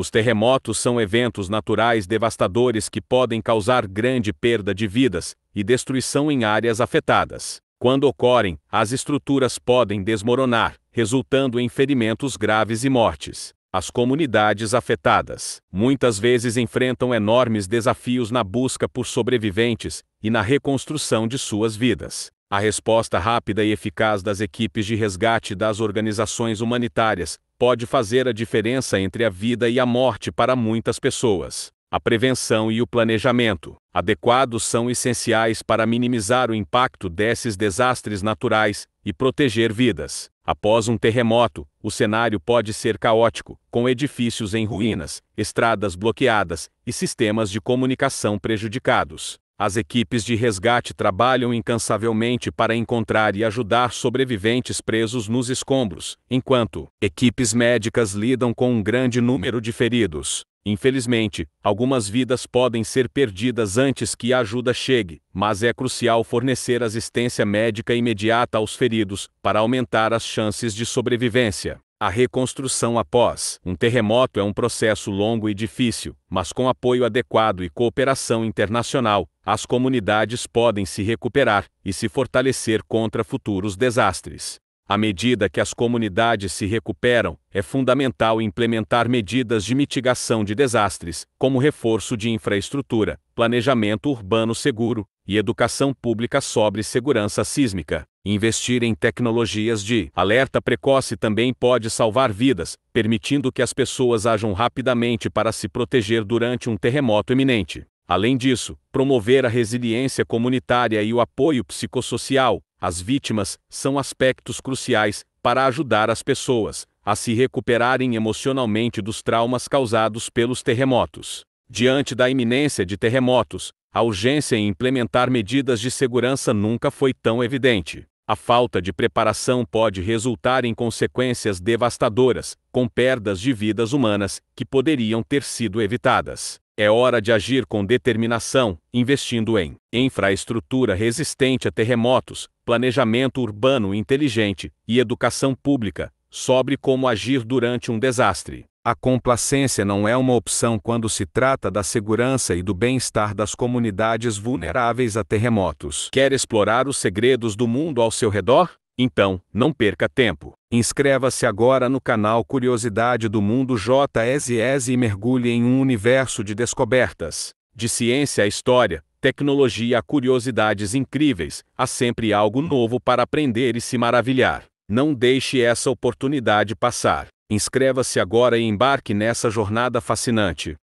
Os terremotos são eventos naturais devastadores que podem causar grande perda de vidas e destruição em áreas afetadas. Quando ocorrem, as estruturas podem desmoronar, resultando em ferimentos graves e mortes. As comunidades afetadas muitas vezes enfrentam enormes desafios na busca por sobreviventes e na reconstrução de suas vidas. A resposta rápida e eficaz das equipes de resgate das organizações humanitárias pode fazer a diferença entre a vida e a morte para muitas pessoas. A prevenção e o planejamento adequados são essenciais para minimizar o impacto desses desastres naturais e proteger vidas. Após um terremoto, o cenário pode ser caótico, com edifícios em ruínas, estradas bloqueadas e sistemas de comunicação prejudicados. As equipes de resgate trabalham incansavelmente para encontrar e ajudar sobreviventes presos nos escombros, enquanto equipes médicas lidam com um grande número de feridos. Infelizmente, algumas vidas podem ser perdidas antes que a ajuda chegue, mas é crucial fornecer assistência médica imediata aos feridos para aumentar as chances de sobrevivência. A reconstrução após um terremoto é um processo longo e difícil, mas com apoio adequado e cooperação internacional, as comunidades podem se recuperar e se fortalecer contra futuros desastres. À medida que as comunidades se recuperam, é fundamental implementar medidas de mitigação de desastres, como reforço de infraestrutura, planejamento urbano seguro e educação pública sobre segurança sísmica. Investir em tecnologias de alerta precoce também pode salvar vidas, permitindo que as pessoas ajam rapidamente para se proteger durante um terremoto iminente. Além disso, promover a resiliência comunitária e o apoio psicossocial, as vítimas são aspectos cruciais para ajudar as pessoas a se recuperarem emocionalmente dos traumas causados pelos terremotos. Diante da iminência de terremotos, a urgência em implementar medidas de segurança nunca foi tão evidente. A falta de preparação pode resultar em consequências devastadoras, com perdas de vidas humanas, que poderiam ter sido evitadas. É hora de agir com determinação, investindo em infraestrutura resistente a terremotos, planejamento urbano inteligente e educação pública sobre como agir durante um desastre. A complacência não é uma opção quando se trata da segurança e do bem-estar das comunidades vulneráveis a terremotos. Quer explorar os segredos do mundo ao seu redor? Então, não perca tempo. Inscreva-se agora no canal Curiosidade do Mundo JSS e mergulhe em um universo de descobertas. De ciência à história, tecnologia a curiosidades incríveis, há sempre algo novo para aprender e se maravilhar. Não deixe essa oportunidade passar. Inscreva-se agora e embarque nessa jornada fascinante.